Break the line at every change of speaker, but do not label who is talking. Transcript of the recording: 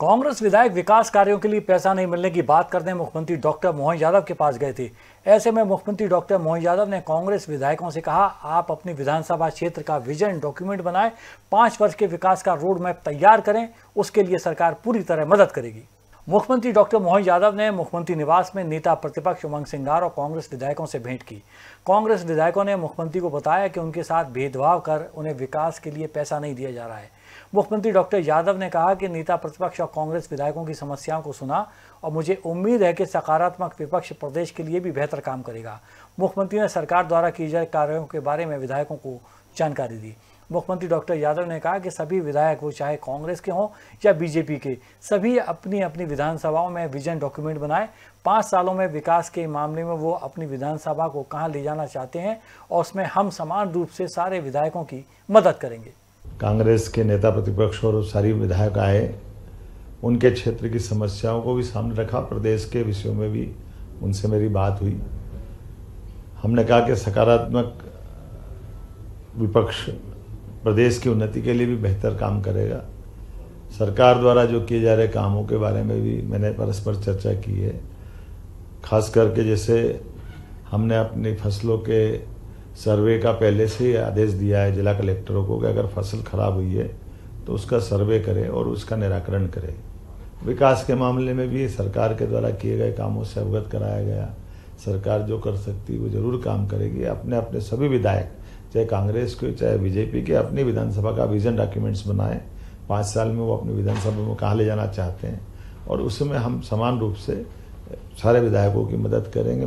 कांग्रेस विधायक विकास कार्यों के लिए पैसा नहीं मिलने की बात करने मुख्यमंत्री डॉक्टर मोहन यादव के पास गए थे ऐसे में मुख्यमंत्री डॉक्टर मोहन यादव ने कांग्रेस विधायकों से कहा आप अपने विधानसभा क्षेत्र का विजन डॉक्यूमेंट बनाएं पांच वर्ष के विकास का रोड मैप तैयार करें उसके लिए सरकार पूरी तरह मदद करेगी मुख्यमंत्री डॉक्टर मोहन यादव ने मुख्यमंत्री निवास में नेता प्रतिपक्ष उमंग सिंगार और कांग्रेस विधायकों से भेंट की कांग्रेस विधायकों ने मुख्यमंत्री को बताया कि उनके साथ भेदभाव कर उन्हें विकास के लिए पैसा नहीं दिया जा रहा है मुख्यमंत्री डॉक्टर यादव ने कहा कि नेता प्रतिपक्ष और कांग्रेस विधायकों की समस्याओं को सुना और मुझे उम्मीद है कि सकारात्मक विपक्ष प्रदेश के लिए भी बेहतर काम करेगा मुख्यमंत्री ने सरकार द्वारा किए जा कार्यों के बारे में विधायकों को जानकारी दी मुख्यमंत्री डॉक्टर यादव ने कहा कि सभी विधायक वो चाहे कांग्रेस के हों या बीजेपी के सभी अपनी अपनी विधानसभाओं में विजन डॉक्यूमेंट बनाए पाँच सालों में विकास के मामले में वो अपनी विधानसभा को कहाँ ले जाना चाहते हैं और उसमें हम समान रूप से सारे विधायकों की मदद करेंगे
कांग्रेस के नेता प्रतिपक्ष और सारी विधायक आए उनके क्षेत्र की समस्याओं को भी सामने रखा प्रदेश के विषयों में भी उनसे मेरी बात हुई हमने कहा कि सकारात्मक विपक्ष प्रदेश की उन्नति के लिए भी बेहतर काम करेगा सरकार द्वारा जो किए जा रहे कामों के बारे में भी मैंने परस्पर चर्चा की है खास करके जैसे हमने अपनी फसलों के सर्वे का पहले से ही आदेश दिया है जिला कलेक्टरों को कि अगर फसल खराब हुई है तो उसका सर्वे करें और उसका निराकरण करें विकास के मामले में भी सरकार के द्वारा किए गए कामों से अवगत कराया गया सरकार जो कर सकती है वो जरूर काम करेगी अपने अपने सभी विधायक चाहे कांग्रेस के चाहे बीजेपी के अपने विधानसभा का विजन डॉक्यूमेंट्स बनाएं पाँच साल में वो अपने विधानसभा में कहाँ ले जाना चाहते हैं और उसमें हम समान रूप से सारे विधायकों की मदद करेंगे